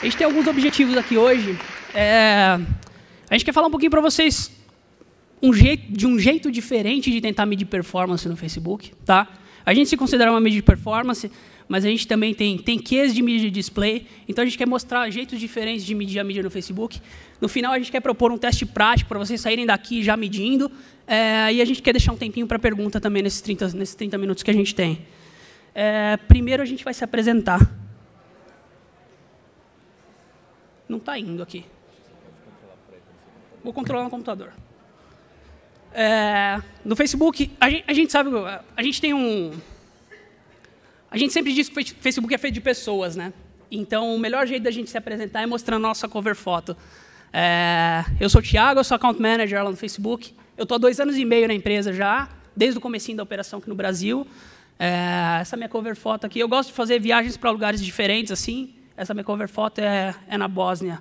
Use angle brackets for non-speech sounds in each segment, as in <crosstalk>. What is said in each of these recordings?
A gente tem alguns objetivos aqui hoje. É... A gente quer falar um pouquinho para vocês um jeito, de um jeito diferente de tentar medir performance no Facebook. Tá? A gente se considera uma mídia de performance, mas a gente também tem, tem case de mídia de display. Então, a gente quer mostrar jeitos diferentes de medir a mídia no Facebook. No final, a gente quer propor um teste prático para vocês saírem daqui já medindo. É... E a gente quer deixar um tempinho para pergunta também nesses 30, nesses 30 minutos que a gente tem. É... Primeiro, a gente vai se apresentar não está indo aqui. Vou controlar no computador. É, no Facebook, a gente, a gente, sabe, a gente tem um. A gente sempre diz que o Facebook é feito de pessoas, né? Então, o melhor jeito da gente se apresentar é mostrando nossa cover foto. É, eu sou o Thiago, eu sou account manager lá no Facebook. Eu estou há dois anos e meio na empresa já, desde o comecinho da operação aqui no Brasil. É, essa minha cover foto aqui. Eu gosto de fazer viagens para lugares diferentes, assim. Essa makeover foto é, é na Bósnia.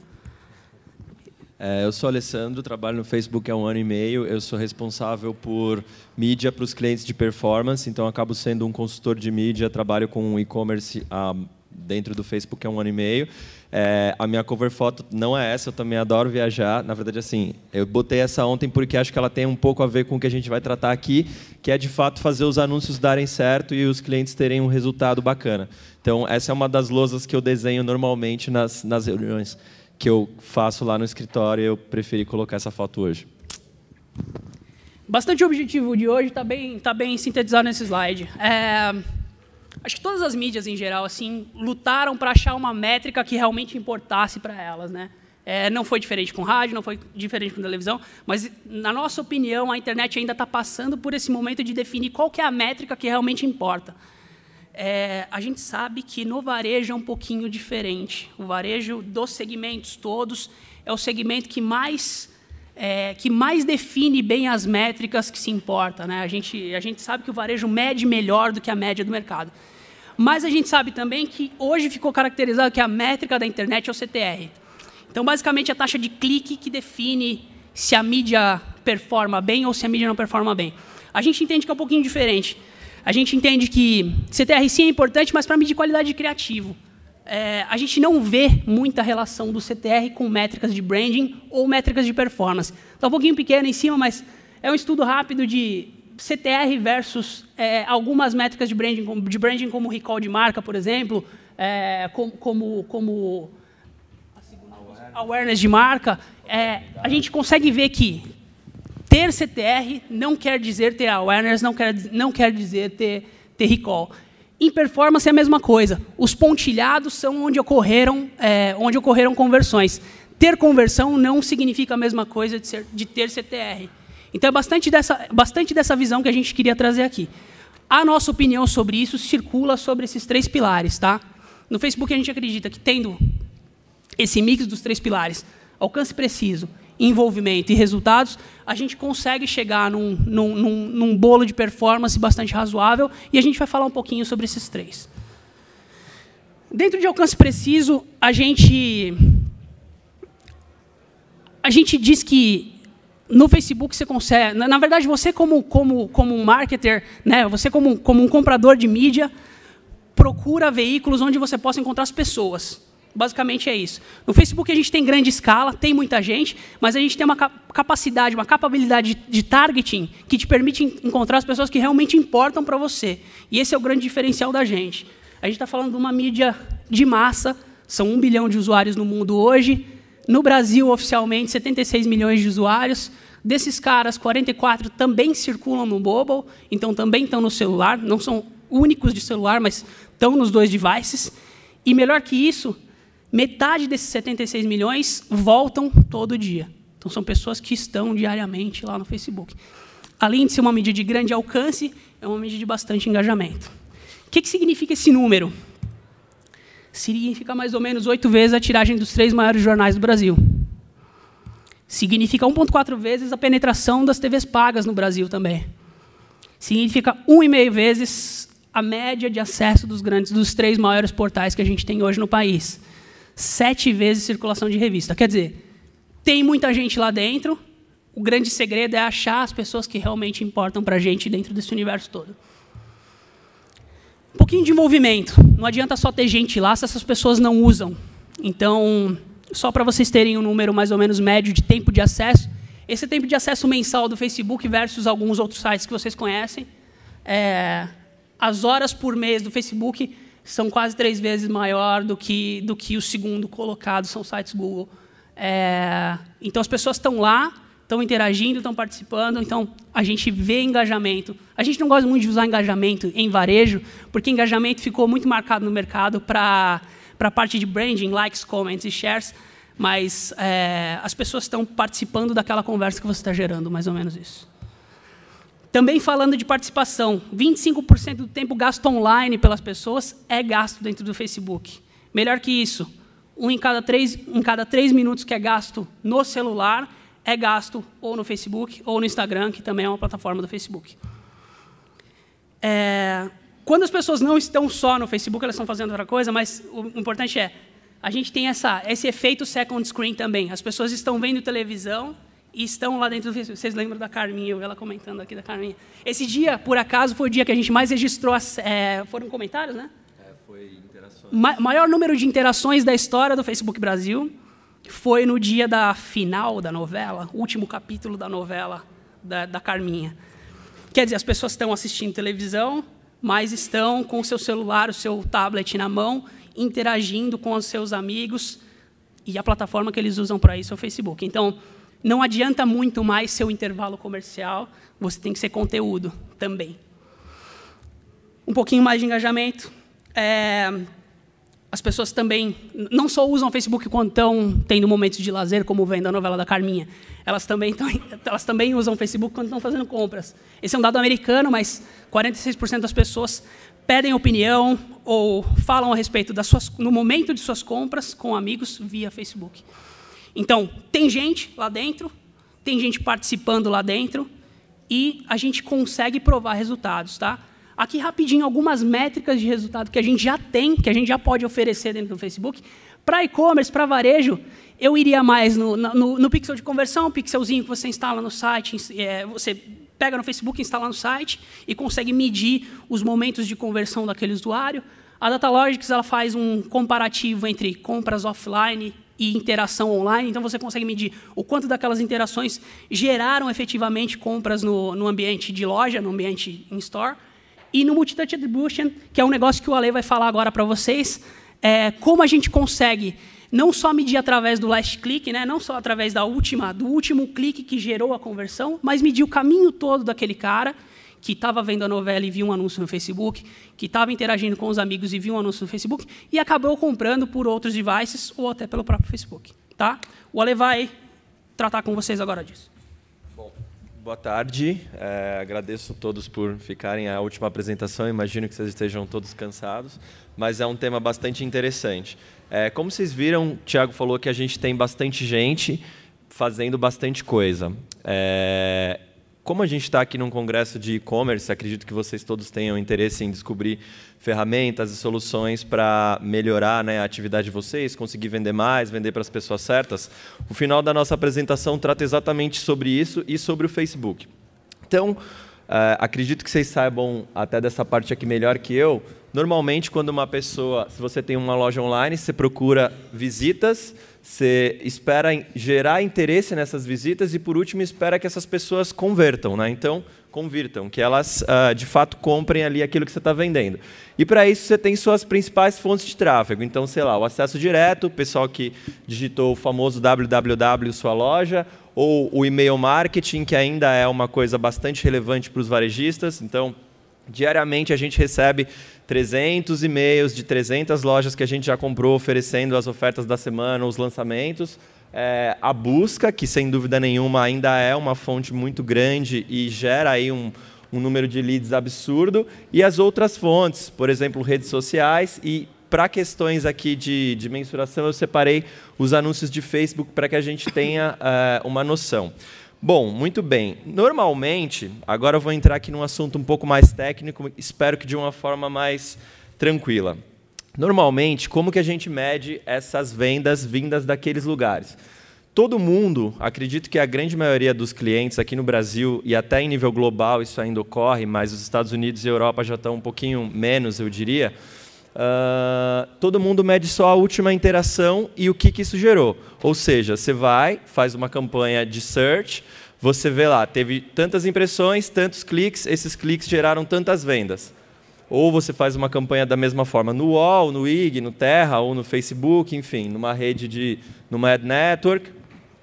É, eu sou Alessandro, trabalho no Facebook há um ano e meio. Eu sou responsável por mídia para os clientes de performance, então acabo sendo um consultor de mídia. Trabalho com e-commerce há dentro do Facebook há é um ano e meio. É, a minha cover foto não é essa, eu também adoro viajar. Na verdade, assim, eu botei essa ontem porque acho que ela tem um pouco a ver com o que a gente vai tratar aqui, que é de fato fazer os anúncios darem certo e os clientes terem um resultado bacana. Então, essa é uma das lousas que eu desenho normalmente nas, nas reuniões que eu faço lá no escritório. Eu preferi colocar essa foto hoje. Bastante objetivo de hoje está bem, tá bem sintetizado nesse slide. É acho que todas as mídias em geral assim lutaram para achar uma métrica que realmente importasse para elas, né? É, não foi diferente com rádio, não foi diferente com televisão, mas na nossa opinião a internet ainda está passando por esse momento de definir qual que é a métrica que realmente importa. É, a gente sabe que no varejo é um pouquinho diferente. O varejo dos segmentos todos é o segmento que mais é, que mais define bem as métricas que se importa. Né? A, gente, a gente sabe que o varejo mede melhor do que a média do mercado. Mas a gente sabe também que hoje ficou caracterizado que a métrica da internet é o CTR. Então, basicamente, é a taxa de clique que define se a mídia performa bem ou se a mídia não performa bem. A gente entende que é um pouquinho diferente. A gente entende que CTR sim é importante, mas para medir qualidade de criativo é, a gente não vê muita relação do CTR com métricas de branding ou métricas de performance. Está um pouquinho pequeno em cima, mas é um estudo rápido de CTR versus é, algumas métricas de branding, de branding, como recall de marca, por exemplo, é, como, como, como awareness. de marca, é, a gente consegue ver que ter CTR não quer dizer ter awareness, não quer, não quer dizer ter, ter recall. Em performance é a mesma coisa. Os pontilhados são onde ocorreram, é, onde ocorreram conversões. Ter conversão não significa a mesma coisa de, ser, de ter CTR. Então é bastante dessa, bastante dessa visão que a gente queria trazer aqui. A nossa opinião sobre isso circula sobre esses três pilares. Tá? No Facebook a gente acredita que tendo esse mix dos três pilares, alcance preciso envolvimento e resultados, a gente consegue chegar num, num, num, num bolo de performance bastante razoável e a gente vai falar um pouquinho sobre esses três. Dentro de alcance preciso, a gente a gente diz que no Facebook você consegue. Na, verdade, você como como como um marketer, né? Você como como um comprador de mídia procura veículos onde você possa encontrar as pessoas basicamente é isso. No Facebook a gente tem grande escala, tem muita gente, mas a gente tem uma capacidade, uma capacidade de targeting que te permite encontrar as pessoas que realmente importam para você. E esse é o grande diferencial da gente. A gente está falando de uma mídia de massa, são um bilhão de usuários no mundo hoje. No Brasil, oficialmente, 76 milhões de usuários. Desses caras, 44 também circulam no mobile, então também estão no celular, não são únicos de celular, mas estão nos dois devices. E melhor que isso, metade desses 76 milhões voltam todo dia. Então, são pessoas que estão diariamente lá no Facebook. Além de ser uma medida de grande alcance, é uma medida de bastante engajamento. O que, que significa esse número? Significa mais ou menos oito vezes a tiragem dos três maiores jornais do Brasil. Significa 1,4 vezes a penetração das TVs pagas no Brasil também. Significa 1,5 vezes a média de acesso dos grandes, dos três maiores portais que a gente tem hoje no país sete vezes circulação de revista. Quer dizer, tem muita gente lá dentro. O grande segredo é achar as pessoas que realmente importam para a gente dentro desse universo todo. Um pouquinho de movimento. Não adianta só ter gente lá se essas pessoas não usam. Então, só para vocês terem um número mais ou menos médio de tempo de acesso, esse tempo de acesso mensal do Facebook versus alguns outros sites que vocês conhecem, é, as horas por mês do Facebook são quase três vezes maior do que, do que o segundo colocado, são sites Google. É, então as pessoas estão lá, estão interagindo, estão participando, então a gente vê engajamento. A gente não gosta muito de usar engajamento em varejo, porque engajamento ficou muito marcado no mercado para a parte de branding, likes, comments e shares, mas é, as pessoas estão participando daquela conversa que você está gerando, mais ou menos isso. Também falando de participação, 25% do tempo gasto online pelas pessoas é gasto dentro do Facebook. Melhor que isso, um em cada três, em cada três minutos que é gasto no celular é gasto ou no Facebook ou no Instagram, que também é uma plataforma do Facebook. É, quando as pessoas não estão só no Facebook, elas estão fazendo outra coisa, mas o importante é, a gente tem essa, esse efeito second screen também. As pessoas estão vendo televisão, e estão lá dentro. Vocês lembram da Carminha, eu vi ela comentando aqui da Carminha. Esse dia, por acaso, foi o dia que a gente mais registrou. As, é, foram comentários, né? É, foi interações. Ma maior número de interações da história do Facebook Brasil foi no dia da final da novela, último capítulo da novela da, da Carminha. Quer dizer, as pessoas estão assistindo televisão, mas estão com o seu celular, o seu tablet na mão, interagindo com os seus amigos. E a plataforma que eles usam para isso é o Facebook. Então, não adianta muito mais seu intervalo comercial, você tem que ser conteúdo também. Um pouquinho mais de engajamento. É, as pessoas também não só usam o Facebook quando estão tendo momentos de lazer, como vendo a novela da Carminha. Elas também, tão, <laughs> elas também usam o Facebook quando estão fazendo compras. Esse é um dado americano, mas 46% das pessoas pedem opinião ou falam a respeito das suas, no momento de suas compras com amigos via Facebook. Então, tem gente lá dentro, tem gente participando lá dentro e a gente consegue provar resultados, tá? Aqui rapidinho algumas métricas de resultado que a gente já tem, que a gente já pode oferecer dentro do Facebook. Para e-commerce, para varejo, eu iria mais no, no, no, pixel de conversão, pixelzinho que você instala no site, é, você pega no Facebook, instala no site e consegue medir os momentos de conversão daquele usuário. A Datalogics ela faz um comparativo entre compras offline e interação online. Então, você consegue medir o quanto daquelas interações geraram efetivamente compras no, no ambiente de loja, no ambiente in-store. E no Multitouch Attribution, que é um negócio que o Ale vai falar agora para vocês, é, como a gente consegue não só medir através do last click, né, não só através da última, do último clique que gerou a conversão, mas medir o caminho todo daquele cara que estava vendo a novela e viu um anúncio no Facebook, que estava interagindo com os amigos e viu um anúncio no Facebook e acabou comprando por outros devices ou até pelo próprio Facebook. Tá? O Ale vai tratar com vocês agora disso. Bom, boa tarde. É, agradeço a todos por ficarem à última apresentação. Imagino que vocês estejam todos cansados, mas é um tema bastante interessante. É, como vocês viram, o Thiago falou que a gente tem bastante gente fazendo bastante coisa. É, como a gente está aqui num congresso de e-commerce, acredito que vocês todos tenham interesse em descobrir ferramentas e soluções para melhorar né, a atividade de vocês, conseguir vender mais, vender para as pessoas certas. O final da nossa apresentação trata exatamente sobre isso e sobre o Facebook. Então, Uh, acredito que vocês saibam até dessa parte aqui melhor que eu, Normalmente, quando uma pessoa, se você tem uma loja online, você procura visitas, você espera gerar interesse nessas visitas e, por último, espera que essas pessoas convertam, né? Então, convirtam, que elas uh, de fato comprem ali aquilo que você está vendendo. E para isso você tem suas principais fontes de tráfego. Então, sei lá, o acesso direto, o pessoal que digitou o famoso www sua loja, ou o e-mail marketing, que ainda é uma coisa bastante relevante para os varejistas. Então, Diariamente a gente recebe 300 e-mails de 300 lojas que a gente já comprou oferecendo as ofertas da semana, os lançamentos. É, a busca, que sem dúvida nenhuma ainda é uma fonte muito grande e gera aí um, um número de leads absurdo. E as outras fontes, por exemplo, redes sociais e para questões aqui de, de, mensuração, eu separei os anúncios de Facebook para que a gente tenha uh, uma noção. Bom, muito bem. Normalmente, agora eu vou entrar aqui num assunto um pouco mais técnico, espero que de uma forma mais tranquila. Normalmente, como que a gente mede essas vendas vindas daqueles lugares? Todo mundo, acredito que a grande maioria dos clientes aqui no Brasil e até em nível global isso ainda ocorre, mas os Estados Unidos e Europa já estão um pouquinho menos, eu diria Uh, todo mundo mede só a última interação e o que, que isso gerou. Ou seja, você vai, faz uma campanha de search, você vê lá, teve tantas impressões, tantos cliques, esses cliques geraram tantas vendas. Ou você faz uma campanha da mesma forma no UOL, no IG, no Terra ou no Facebook, enfim, numa rede de, numa ad network,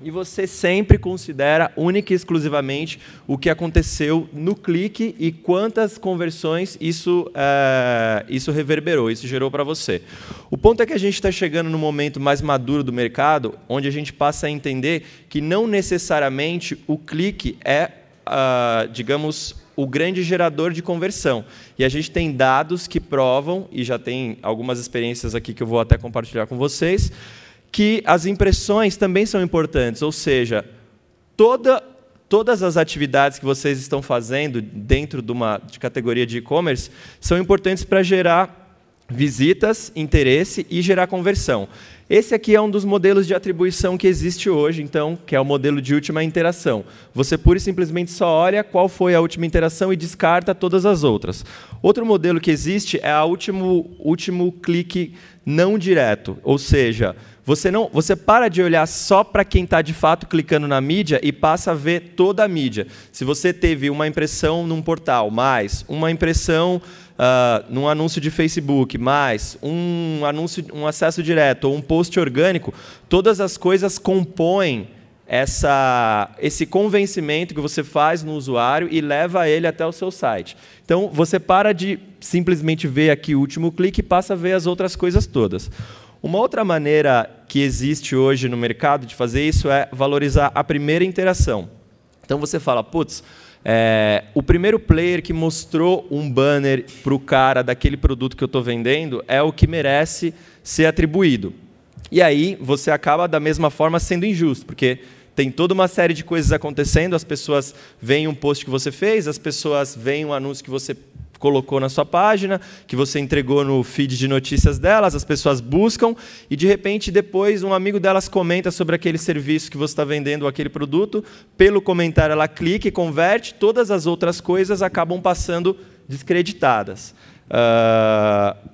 e você sempre considera única e exclusivamente o que aconteceu no clique e quantas conversões isso, é, isso reverberou, isso gerou para você. O ponto é que a gente está chegando no momento mais maduro do mercado, onde a gente passa a entender que não necessariamente o clique é, uh, digamos, o grande gerador de conversão. E a gente tem dados que provam, e já tem algumas experiências aqui que eu vou até compartilhar com vocês, que as impressões também são importantes, ou seja, toda, todas as atividades que vocês estão fazendo dentro de uma de categoria de e-commerce são importantes para gerar visitas, interesse e gerar conversão. Esse aqui é um dos modelos de atribuição que existe hoje, então, que é o modelo de última interação. Você pura e simplesmente só olha qual foi a última interação e descarta todas as outras. Outro modelo que existe é o último, último clique não direto, ou seja, você não, você para de olhar só para quem está de fato clicando na mídia e passa a ver toda a mídia. Se você teve uma impressão num portal, mais uma impressão uh, num anúncio de Facebook, mais um anúncio, um acesso direto ou um post orgânico, todas as coisas compõem essa, esse convencimento que você faz no usuário e leva ele até o seu site. Então, você para de simplesmente ver aqui o último clique e passa a ver as outras coisas todas. Uma outra maneira que existe hoje no mercado de fazer isso é valorizar a primeira interação. Então você fala, putz, é, o primeiro player que mostrou um banner para o cara daquele produto que eu estou vendendo é o que merece ser atribuído. E aí você acaba, da mesma forma, sendo injusto, porque tem toda uma série de coisas acontecendo, as pessoas veem um post que você fez, as pessoas veem um anúncio que você colocou na sua página, que você entregou no feed de notícias delas, as pessoas buscam e de repente depois um amigo delas comenta sobre aquele serviço que você está vendendo ou aquele produto, pelo comentário ela clica e converte, todas as outras coisas acabam passando descreditadas.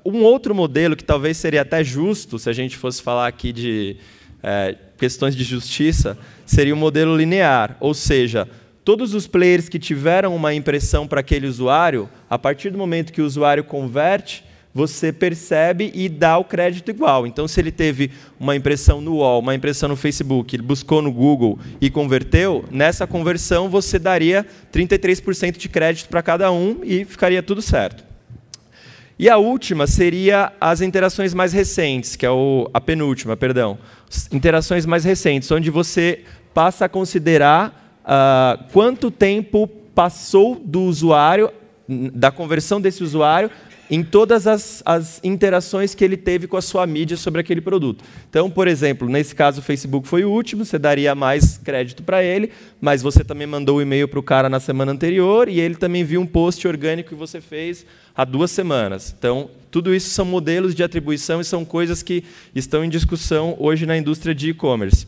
Uh, um outro modelo que talvez seria até justo, se a gente fosse falar aqui de é, questões de justiça, seria o um modelo linear, ou seja, todos os players que tiveram uma impressão para aquele usuário, a partir do momento que o usuário converte, você percebe e dá o crédito igual. Então, se ele teve uma impressão no UOL, uma impressão no Facebook, ele buscou no Google e converteu, nessa conversão você daria 33% de crédito para cada um e ficaria tudo certo. E a última seria as interações mais recentes, que é o, a penúltima, perdão. Interações mais recentes, onde você passa a considerar uh, quanto tempo passou do usuário, da conversão desse usuário, em todas as, as, interações que ele teve com a sua mídia sobre aquele produto. Então, por exemplo, nesse caso o Facebook foi o último, você daria mais crédito para ele, mas você também mandou o um e-mail para o cara na semana anterior e ele também viu um post orgânico que você fez há duas semanas. Então, tudo isso são modelos de atribuição e são coisas que estão em discussão hoje na indústria de e-commerce.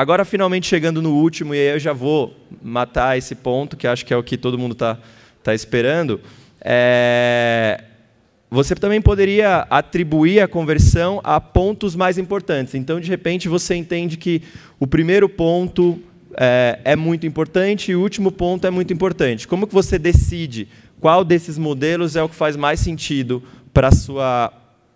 Agora, finalmente, chegando no último, e aí eu já vou matar esse ponto, que acho que é o que todo mundo está tá esperando. É... Você também poderia atribuir a conversão a pontos mais importantes. Então, de repente, você entende que o primeiro ponto é, é muito importante e o último ponto é muito importante. Como que você decide qual desses modelos é o que faz mais sentido para a sua,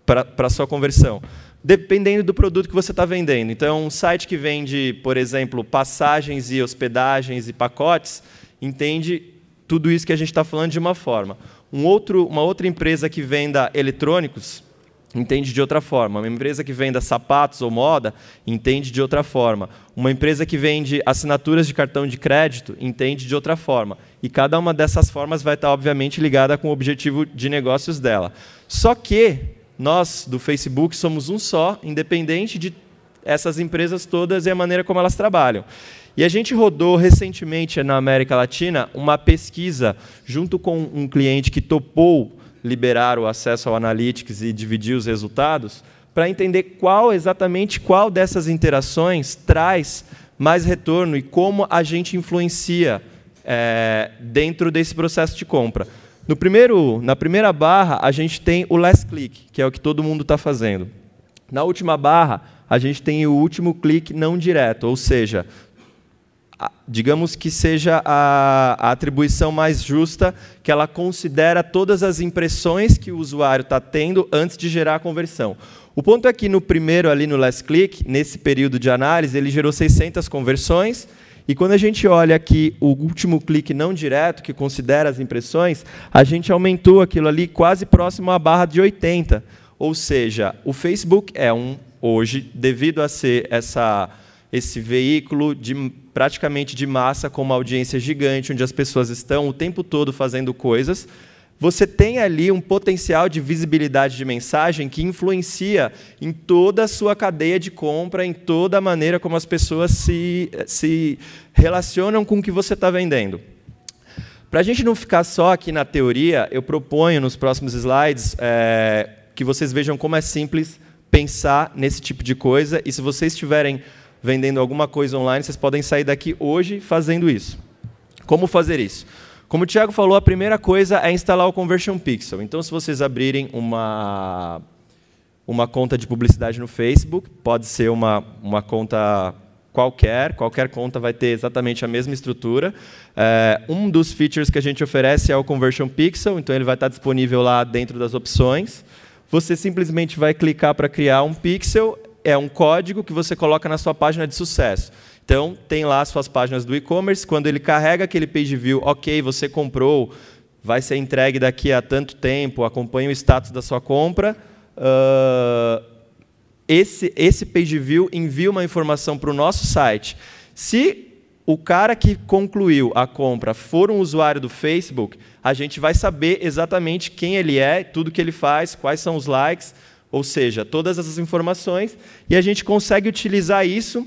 pra, sua conversão? dependendo do produto que você está vendendo. Então, um site que vende, por exemplo, passagens e hospedagens e pacotes, entende tudo isso que a gente está falando de uma forma. Um outro, uma outra empresa que venda eletrônicos entende de outra forma. Uma empresa que venda sapatos ou moda entende de outra forma. Uma empresa que vende assinaturas de cartão de crédito entende de outra forma. E cada uma dessas formas vai estar, tá, obviamente, ligada com o objetivo de negócios dela. Só que nós, do Facebook, somos um só, independente de essas empresas todas e a maneira como elas trabalham. E a gente rodou recentemente na América Latina uma pesquisa junto com um cliente que topou liberar o acesso ao Analytics e dividir os resultados para entender qual exatamente qual dessas interações traz mais retorno e como a gente influencia é, dentro desse processo de compra. No primeiro, na primeira barra, a gente tem o last click, que é o que todo mundo está fazendo. Na última barra, a gente tem o último clique não direto, ou seja, digamos que seja a, a atribuição mais justa, que ela considera todas as impressões que o usuário está tendo antes de gerar a conversão. O ponto é que no primeiro, ali no last click, nesse período de análise, ele gerou 600 conversões, e quando a gente olha aqui o último clique não direto, que considera as impressões, a gente aumentou aquilo ali quase próximo à barra de 80. Ou seja, o Facebook é um, hoje, devido a ser essa, esse veículo de, praticamente de massa, com uma audiência gigante, onde as pessoas estão o tempo todo fazendo coisas, você tem ali um potencial de visibilidade de mensagem que influencia em toda a sua cadeia de compra, em toda a maneira como as pessoas se, se relacionam com o que você está vendendo. Para a gente não ficar só aqui na teoria, eu proponho nos próximos slides é, que vocês vejam como é simples pensar nesse tipo de coisa. E se vocês estiverem vendendo alguma coisa online, vocês podem sair daqui hoje fazendo isso. Como fazer isso? Como o Thiago falou, a primeira coisa é instalar o Conversion Pixel. Então, se vocês abrirem uma, uma conta de publicidade no Facebook, pode ser uma, uma conta qualquer, qualquer conta vai ter exatamente a mesma estrutura. É, um dos features que a gente oferece é o Conversion Pixel, então ele vai estar disponível lá dentro das opções. Você simplesmente vai clicar para criar um pixel, é um código que você coloca na sua página de sucesso. Então, tem lá as suas páginas do e-commerce. Quando ele carrega aquele page view, ok, você comprou, vai ser entregue daqui a tanto tempo, acompanha o status da sua compra. Uh, esse, esse page view envia uma informação para o nosso site. Se o cara que concluiu a compra for um usuário do Facebook, a gente vai saber exatamente quem ele é, tudo que ele faz, quais são os likes, ou seja, todas essas informações, e a gente consegue utilizar isso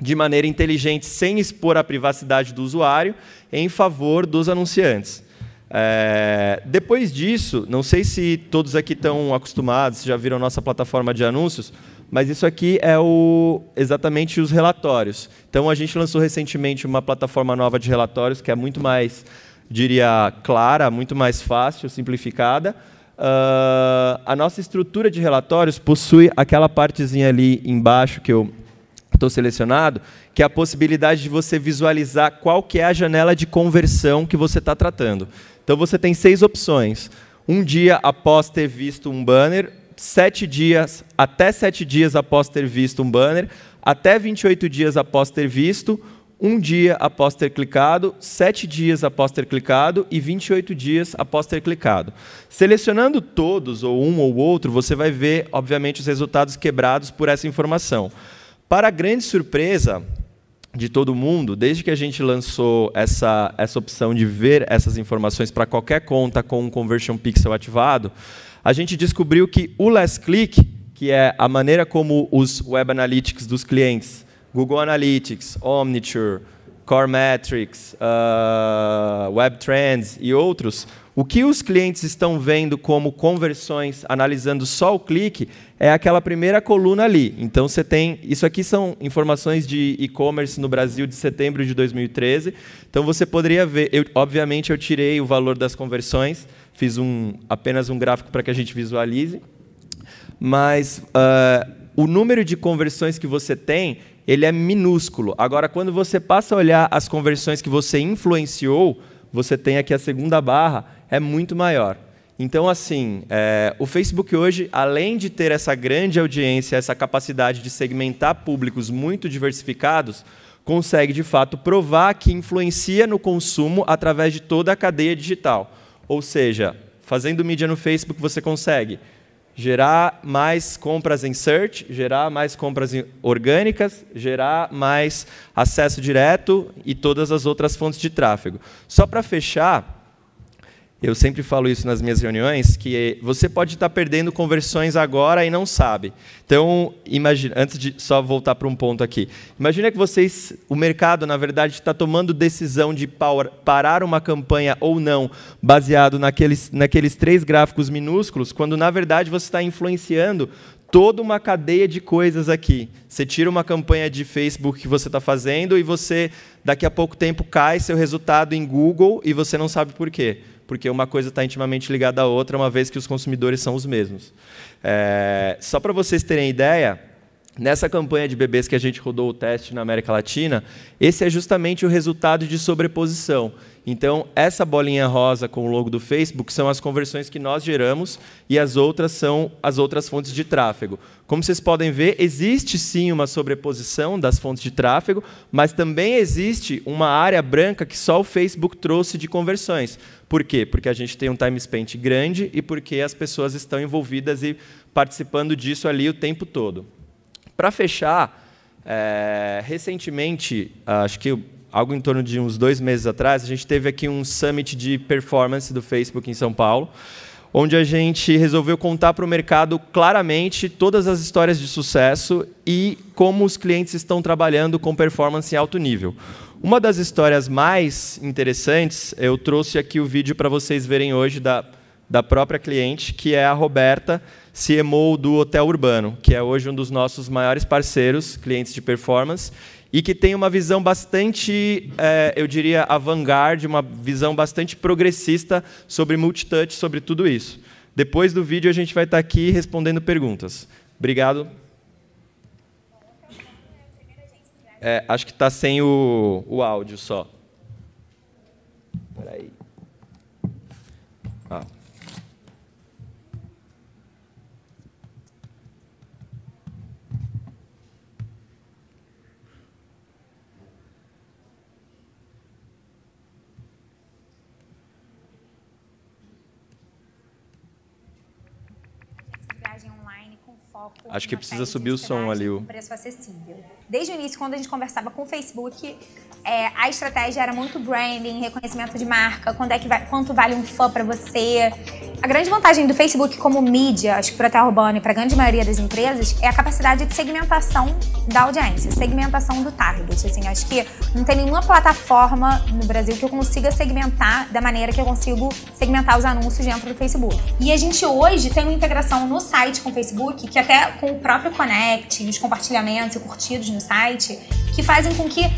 de maneira inteligente, sem expor a privacidade do usuário, em favor dos anunciantes. É, depois disso, não sei se todos aqui estão acostumados, já viram nossa plataforma de anúncios, mas isso aqui é o, exatamente os relatórios. Então, a gente lançou recentemente uma plataforma nova de relatórios que é muito mais, diria, clara, muito mais fácil, simplificada. Uh, a nossa estrutura de relatórios possui aquela partezinha ali embaixo que eu estou selecionado, que é a possibilidade de você visualizar qual que é a janela de conversão que você está tratando. Então você tem seis opções. Um dia após ter visto um banner, sete dias, até sete dias após ter visto um banner, até 28 dias após ter visto, um dia após ter clicado, sete dias após ter clicado e 28 dias após ter clicado. Selecionando todos, ou um ou outro, você vai ver, obviamente, os resultados quebrados por essa informação. Para grande surpresa de todo mundo, desde que a gente lançou essa, essa opção de ver essas informações para qualquer conta com um conversion pixel ativado, a gente descobriu que o last click, que é a maneira como os web analytics dos clientes, Google Analytics, Omniture, Core Metrics, uh, Web Trends e outros, o que os clientes estão vendo como conversões, analisando só o clique, é aquela primeira coluna ali. Então você tem, isso aqui são informações de e-commerce no Brasil de setembro de 2013. Então você poderia ver, eu, obviamente eu tirei o valor das conversões, fiz um, apenas um gráfico para que a gente visualize, mas uh, o número de conversões que você tem ele é minúsculo. Agora, quando você passa a olhar as conversões que você influenciou, você tem aqui a segunda barra, é muito maior. Então, assim, é, o Facebook hoje, além de ter essa grande audiência, essa capacidade de segmentar públicos muito diversificados, consegue de fato provar que influencia no consumo através de toda a cadeia digital. Ou seja, fazendo mídia no Facebook, você consegue gerar mais compras em search, gerar mais compras orgânicas, gerar mais acesso direto e todas as outras fontes de tráfego. Só para fechar, eu sempre falo isso nas minhas reuniões, que você pode estar perdendo conversões agora e não sabe. Então, imagine, antes de só voltar para um ponto aqui. Imagina que vocês, o mercado, na verdade, está tomando decisão de parar uma campanha ou não, baseado naqueles, naqueles três gráficos minúsculos, quando, na verdade, você está influenciando toda uma cadeia de coisas aqui. Você tira uma campanha de Facebook que você está fazendo e você, daqui a pouco tempo, cai seu resultado em Google e você não sabe por quê porque uma coisa está intimamente ligada à outra, uma vez que os consumidores são os mesmos. É, só para vocês terem ideia, Nessa campanha de bebês que a gente rodou o teste na América Latina, esse é justamente o resultado de sobreposição. Então, essa bolinha rosa com o logo do Facebook são as conversões que nós geramos e as outras são as outras fontes de tráfego. Como vocês podem ver, existe sim uma sobreposição das fontes de tráfego, mas também existe uma área branca que só o Facebook trouxe de conversões. Por quê? Porque a gente tem um time spent grande e porque as pessoas estão envolvidas e participando disso ali o tempo todo. Para fechar, é, recentemente, acho que algo em torno de uns dois meses atrás, a gente teve aqui um summit de performance do Facebook em São Paulo onde a gente resolveu contar para o mercado claramente todas as histórias de sucesso e como os clientes estão trabalhando com performance em alto nível. Uma das histórias mais interessantes, eu trouxe aqui o vídeo para vocês verem hoje da, da própria cliente, que é a Roberta, CMO do Hotel Urbano, que é hoje um dos nossos maiores parceiros, clientes de performance, e que tem uma visão bastante, é, eu diria, avant-garde, uma visão bastante progressista sobre multitouch, sobre tudo isso. Depois do vídeo, a gente vai estar aqui respondendo perguntas. Obrigado. É, acho que está sem o, o áudio só. Espera aí. Ah. foco. Acho que precisa subir o som ali. O preço acessível. Desde o início, quando a gente conversava com o Facebook, é, a estratégia era muito branding, reconhecimento de marca, quando é que vai, quanto vale um fã para você. A grande vantagem do Facebook como mídia, acho que para até urbano e para a grande maioria das empresas, é a capacidade de segmentação da audiência, segmentação do target. Assim, acho que não tem nenhuma plataforma no Brasil que eu consiga segmentar da maneira que eu consigo segmentar os anúncios dentro do Facebook. E a gente hoje tem uma integração no site com o Facebook que é até com o próprio Connect, os compartilhamentos e curtidos no site, que fazem com que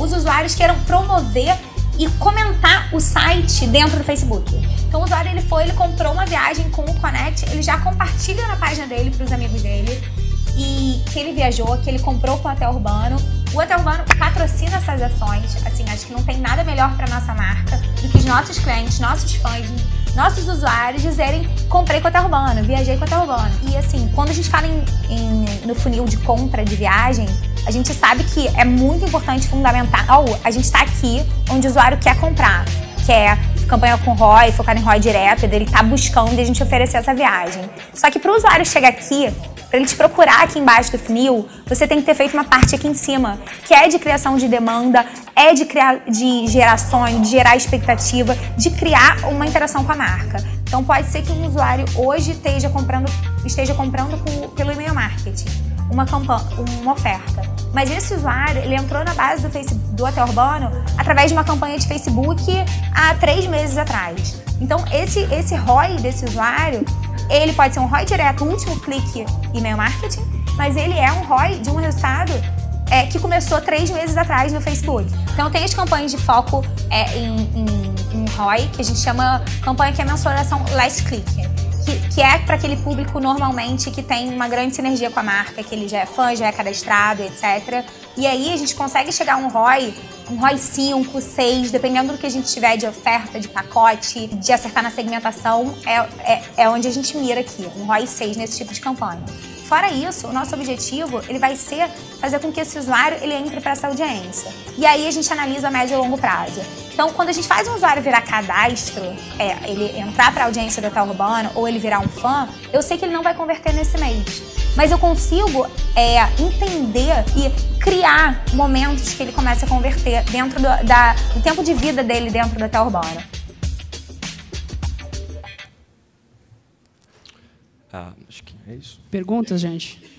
os usuários queiram promover e comentar o site dentro do Facebook. Então o usuário ele foi, ele comprou uma viagem com o Connect, ele já compartilha na página dele para os amigos dele e que ele viajou, que ele comprou com o hotel urbano. O hotel urbano patrocina essas ações, assim acho que não tem nada melhor para nossa marca do que os nossos clientes, nossos fãs nossos usuários dizerem comprei a urbana, viajei a urbana. E assim, quando a gente fala em, em, no funil de compra de viagem, a gente sabe que é muito importante, fundamental, a gente está aqui onde o usuário quer comprar, quer campanha com ROI, focar em ROI direto, ele tá buscando e a gente oferecer essa viagem. Só que para o usuário chegar aqui, para ele te procurar aqui embaixo do funil, você tem que ter feito uma parte aqui em cima, que é de criação de demanda, é de criar de gerações, de gerar expectativa, de criar uma interação com a marca. Então pode ser que um usuário hoje esteja comprando, esteja comprando com, pelo e-mail marketing, uma, campanha, uma oferta. Mas esse usuário, ele entrou na base do, Facebook, do Hotel Urbano através de uma campanha de Facebook há três meses atrás. Então, esse, esse ROI desse usuário, ele pode ser um ROI direto, um último clique e-mail marketing, mas ele é um ROI de um resultado é, que começou três meses atrás no Facebook. Então, tem as campanhas de foco é, em, em, em ROI, que a gente chama campanha que é mensuração last click que, que é para aquele público normalmente que tem uma grande sinergia com a marca, que ele já é fã, já é cadastrado, etc. E aí a gente consegue chegar a um ROI, um ROI 5, 6, dependendo do que a gente tiver de oferta, de pacote, de acertar na segmentação, é, é, é onde a gente mira aqui, um ROI 6 nesse tipo de campanha. Fora isso, o nosso objetivo ele vai ser fazer com que esse usuário ele entre para essa audiência. E aí a gente analisa a médio e longo prazo. Então, quando a gente faz um usuário virar cadastro, é, ele entrar para a audiência do Hotel Urbano ou ele virar um fã, eu sei que ele não vai converter nesse mês. Mas eu consigo é, entender e criar momentos que ele comece a converter dentro do, da, do tempo de vida dele dentro do Hotel Urbano. Ah, acho que é isso. Perguntas, gente?